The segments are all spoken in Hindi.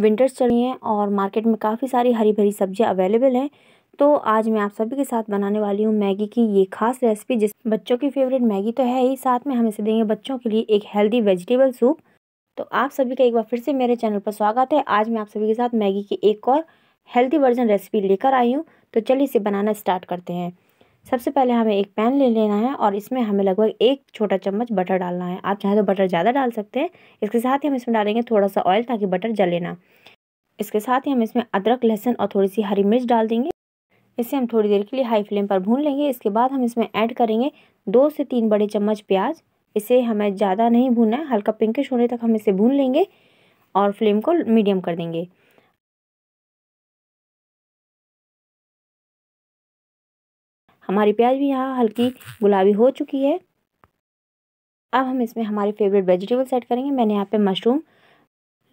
विंटर्स चल रही हैं और मार्केट में काफ़ी सारी हरी भरी सब्जियां अवेलेबल हैं तो आज मैं आप सभी के साथ बनाने वाली हूँ मैगी की ये खास रेसिपी जिस बच्चों की फेवरेट मैगी तो है ही साथ में हम इसे देंगे बच्चों के लिए एक हेल्दी वेजिटेबल सूप तो आप सभी का एक बार फिर से मेरे चैनल पर स्वागत है आज मैं आप सभी के साथ मैगी की एक और हेल्दी वर्जन रेसिपी लेकर आई हूँ तो चलिए इसे बनाना स्टार्ट करते हैं सबसे पहले हमें एक पैन ले लेना है और इसमें हमें लगभग एक छोटा चम्मच बटर डालना है आप चाहें तो बटर ज़्यादा डाल सकते हैं इसके साथ ही हम इसमें डालेंगे थोड़ा सा ऑयल ताकि बटर जले ना इसके साथ ही हम इसमें अदरक लहसुन और थोड़ी सी हरी मिर्च डाल देंगे इसे हम थोड़ी देर के लिए हाई फ्लेम पर भून लेंगे इसके बाद हम इसमें ऐड करेंगे दो से तीन बड़े चम्मच प्याज इसे हमें ज़्यादा नहीं भूनना है हल्का पिंकिश होने तक हम इसे भून लेंगे और फ्लेम को मीडियम कर देंगे हमारी प्याज भी यहाँ हल्की गुलाबी हो चुकी है अब हम इसमें हमारे फेवरेट वेजिटेबल्स ऐड करेंगे मैंने यहाँ पे मशरूम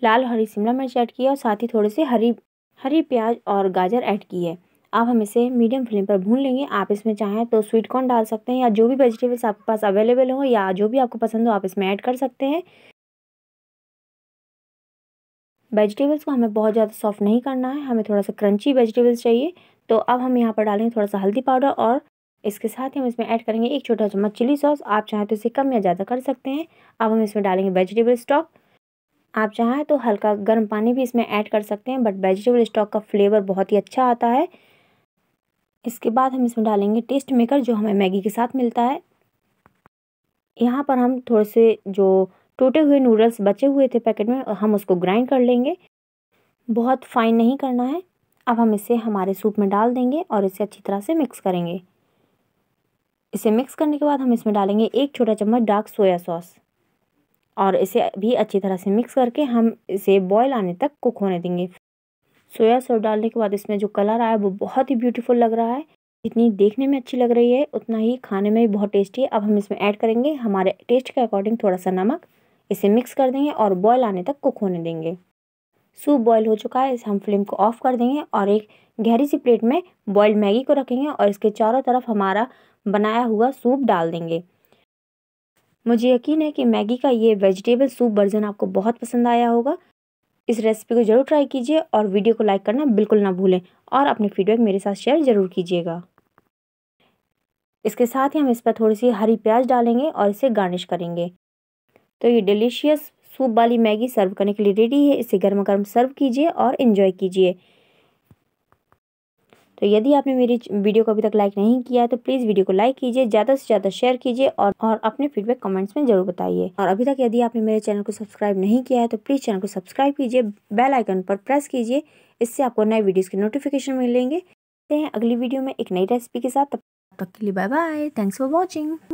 लाल हरी शिमला मिर्च ऐड की है और साथ ही थोड़े से हरी हरी प्याज और गाजर ऐड की है अब हम इसे मीडियम फ्लेम पर भून लेंगे आप इसमें चाहें तो स्वीट कॉर्न डाल सकते हैं या जो भी वेजिटेबल्स आपके पास अवेलेबल हो या जो भी आपको पसंद हो आप इसमें ऐड कर सकते हैं वेजिटेबल्स को हमें बहुत ज़्यादा सॉफ्ट नहीं करना है हमें थोड़ा सा क्रंची वेजिटेबल्स चाहिए तो अब हम यहाँ पर डालेंगे थोड़ा सा हल्दी पाउडर और इसके साथ ही हम इसमें ऐड करेंगे एक छोटा चम्मच चिली सॉस आप चाहें तो इसे कम या ज़्यादा कर सकते हैं अब हम इसमें डालेंगे वेजिटेबल स्टॉक आप चाहें तो हल्का गर्म पानी भी इसमें ऐड कर सकते हैं बट वेजिटेबल स्टॉक का फ्लेवर बहुत ही अच्छा आता है इसके बाद हम इसमें डालेंगे टेस्ट मेकर जो हमें मैगी के साथ मिलता है यहाँ पर हम थोड़े से जो टूटे हुए नूडल्स बचे हुए थे पैकेट में हम उसको ग्राइंड कर लेंगे बहुत फाइन नहीं करना है अब हम इसे हमारे सूप में डाल देंगे और इसे अच्छी तरह से मिक्स करेंगे इसे मिक्स करने के बाद हम इसमें डालेंगे एक छोटा चम्मच डार्क सोया सॉस और इसे भी अच्छी तरह से मिक्स करके हम इसे बॉयल आने तक कुक होने देंगे सोया सॉस डालने के बाद इसमें जो कलर आया वो बहुत ही ब्यूटीफुल लग रहा है जितनी देखने में अच्छी लग रही है उतना ही खाने में भी बहुत टेस्टी है अब हम इसमें ऐड करेंगे हमारे टेस्ट के अकॉर्डिंग थोड़ा सा नमक इसे मिक्स कर देंगे और बॉयल आने तक कुक होने देंगे सूप बॉईल हो चुका है हम फ्लेम को ऑफ़ कर देंगे और एक गहरी सी प्लेट में बॉइल्ड मैगी को रखेंगे और इसके चारों तरफ हमारा बनाया हुआ सूप डाल देंगे मुझे यकीन है कि मैगी का ये वेजिटेबल सूप वर्जन आपको बहुत पसंद आया होगा इस रेसिपी को ज़रूर ट्राई कीजिए और वीडियो को लाइक करना बिल्कुल ना भूलें और अपने फीडबैक मेरे साथ शेयर ज़रूर कीजिएगा इसके साथ ही हम इस पर थोड़ी सी हरी प्याज डालेंगे और इसे गार्निश करेंगे तो ये डिलीशियस सूप वाली मैगी सर्व करने के लिए रेडी है इसे गर्मा गर्म सर्व कीजिए और इन्जॉय कीजिए तो यदि आपने मेरी वीडियो को अभी तक लाइक नहीं किया तो प्लीज़ वीडियो को लाइक कीजिए ज़्यादा से ज़्यादा शेयर कीजिए और और अपने फीडबैक कमेंट्स में जरूर बताइए और अभी तक यदि आपने मेरे चैनल को सब्सक्राइब नहीं किया है तो प्लीज़ चैनल को सब्सक्राइब कीजिए बेल आइकन पर प्रेस कीजिए इससे आपको नए वीडियोज़ के नोटिफिकेशन मिलेंगे हैं अगली वीडियो में एक नई रेसिपी के साथ तब तक के लिए bye bye thanks for watching